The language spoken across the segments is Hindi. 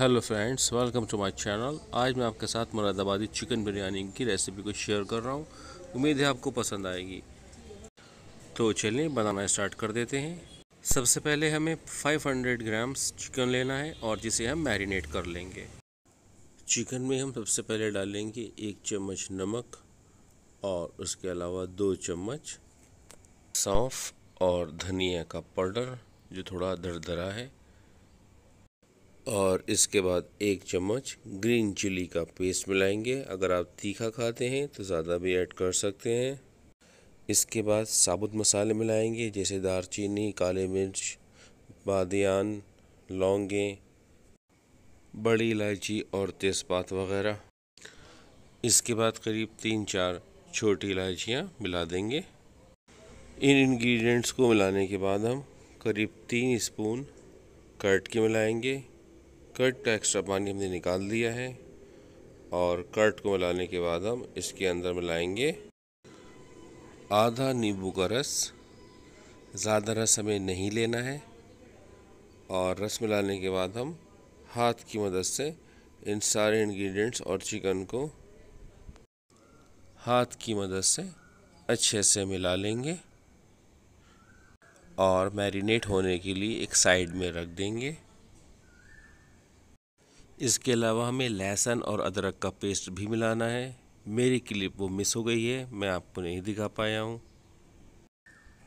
hello friends welcome to my channel आज मैं आपके साथ मुरादाबादी चिकन बिरयानी की रेसिपी को शेयर कर रहा हूँ उम्मीद है आपको पसंद आएगी तो चलिए बनाना स्टार्ट कर देते हैं सबसे पहले हमें 500 ग्राम्स चिकन लेना है और जिसे हम मैरिनेट कर लेंगे चिकन में हम सबसे पहले डालेंगे एक चम्मच नमक और उसके अलावा दो चम्मच सौंफ और धनिया का पाउडर जो थोड़ा दर है और इसके बाद एक चम्मच ग्रीन चिली का पेस्ट मिलाएंगे अगर आप तीखा खाते हैं तो ज़्यादा भी ऐड कर सकते हैं इसके बाद साबुत मसाले मिलाएंगे जैसे दारचीनी काले मिर्च बादियान लौंगे बड़ी इलायची और तेज़पात वगैरह इसके बाद करीब तीन चार छोटी इलायचियाँ मिला देंगे इन इंग्रेडिएंट्स को मिलाने के बाद हम करीब तीन स्पून कट के मिलाएंगे कट का एक्स्ट्रा पानी हमने निकाल दिया है और कर्ट को मिलाने के बाद हम इसके अंदर मिलाएंगे आधा नींबू का रस ज़्यादा रस हमें नहीं लेना है और रस मिलाने के बाद हम हाथ की मदद से इन सारे इंग्रेडिएंट्स और चिकन को हाथ की मदद से अच्छे से मिला लेंगे और मैरिनेट होने के लिए एक साइड में रख देंगे इसके अलावा हमें लहसन और अदरक का पेस्ट भी मिलाना है मेरी क्लिप वो मिस हो गई है मैं आपको नहीं दिखा पाया हूँ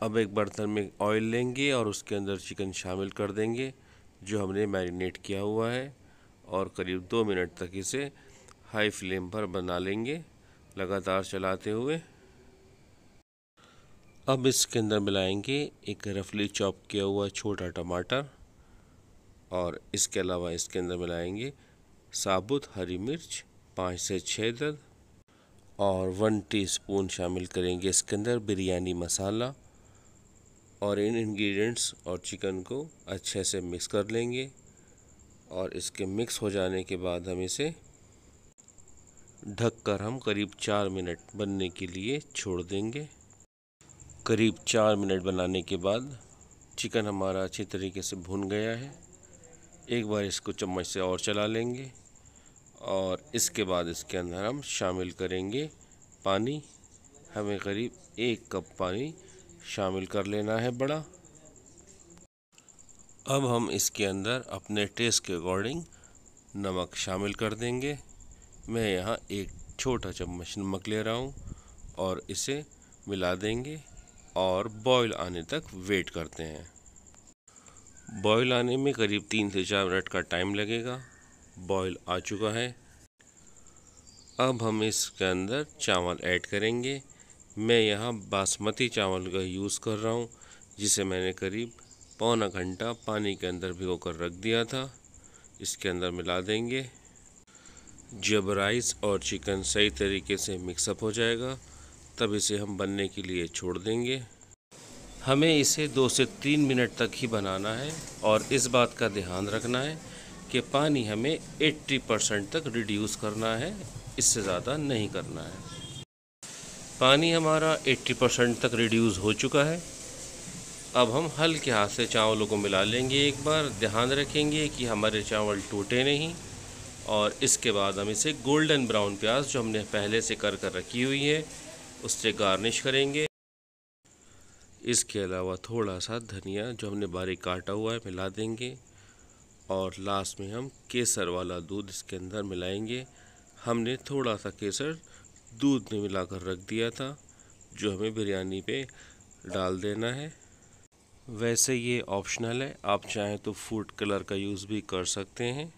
अब एक बर्तन में ऑयल लेंगे और उसके अंदर चिकन शामिल कर देंगे जो हमने मैरिनेट किया हुआ है और करीब दो मिनट तक इसे हाई फ्लेम पर बना लेंगे लगातार चलाते हुए अब इसके अंदर मिलाएंगे एक रफली चॉप किया हुआ छोटा टमाटर और इसके अलावा इसके अंदर मिलाएंगे साबुत हरी मिर्च पाँच से छः दर्द और वन टीस्पून शामिल करेंगे इसके अंदर बिरयानी मसाला और इन इंग्रेडिएंट्स और चिकन को अच्छे से मिक्स कर लेंगे और इसके मिक्स हो जाने के बाद हम इसे ढककर हम करीब चार मिनट बनने के लिए छोड़ देंगे करीब चार मिनट बनाने के बाद चिकन हमारा अच्छी तरीके से भुन गया है एक बार इसको चम्मच से और चला लेंगे और इसके बाद इसके अंदर हम शामिल करेंगे पानी हमें करीब एक कप पानी शामिल कर लेना है बड़ा अब हम इसके अंदर अपने टेस्ट के अकॉर्डिंग नमक शामिल कर देंगे मैं यहाँ एक छोटा चम्मच नमक ले रहा हूँ और इसे मिला देंगे और बॉईल आने तक वेट करते हैं बॉयल आने में करीब तीन से चार मिनट का टाइम लगेगा बॉयल आ चुका है अब हम इसके अंदर चावल ऐड करेंगे मैं यहाँ बासमती चावल का यूज़ कर रहा हूँ जिसे मैंने करीब पौना घंटा पानी के अंदर भिगो कर रख दिया था इसके अंदर मिला देंगे जब राइस और चिकन सही तरीके से मिक्सअप हो जाएगा तब इसे हम बनने के लिए छोड़ देंगे हमें इसे दो से तीन मिनट तक ही बनाना है और इस बात का ध्यान रखना है कि पानी हमें 80 परसेंट तक रिड्यूस करना है इससे ज़्यादा नहीं करना है पानी हमारा 80 परसेंट तक रिड्यूस हो चुका है अब हम हल्के हाथ से चावलों को मिला लेंगे एक बार ध्यान रखेंगे कि हमारे चावल टूटे नहीं और इसके बाद हम इसे गोल्डन ब्राउन प्याज जो हमने पहले से कर कर रखी हुई है उससे गार्निश करेंगे इसके अलावा थोड़ा सा धनिया जो हमने बारीक काटा हुआ है मिला देंगे और लास्ट में हम केसर वाला दूध इसके अंदर मिलाएंगे हमने थोड़ा सा केसर दूध में मिलाकर रख दिया था जो हमें बिरयानी पे डाल देना है वैसे ये ऑप्शनल है आप चाहें तो फूड कलर का यूज़ भी कर सकते हैं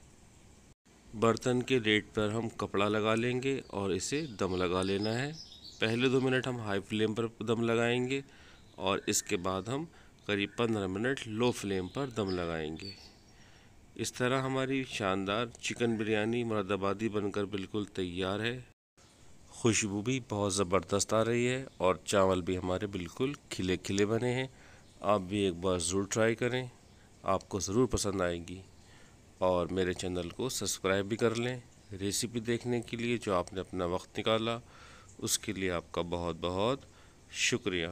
बर्तन के रेट पर हम कपड़ा लगा लेंगे और इसे दम लगा लेना है पहले दो मिनट हम हाई फ्लेम पर दम लगाएंगे और इसके बाद हम करीब पंद्रह मिनट लो फ्लेम पर दम लगाएंगे इस तरह हमारी शानदार चिकन बिरयानी मुरादाबादी बनकर बिल्कुल तैयार है खुशबू भी बहुत ज़बरदस्त आ रही है और चावल भी हमारे बिल्कुल खिले खिले बने हैं आप भी एक बार ज़रूर ट्राई करें आपको ज़रूर पसंद आएगी और मेरे चैनल को सब्सक्राइब भी कर लें रेसिपी देखने के लिए जो आपने अपना वक्त निकाला उसके लिए आपका बहुत बहुत शुक्रिया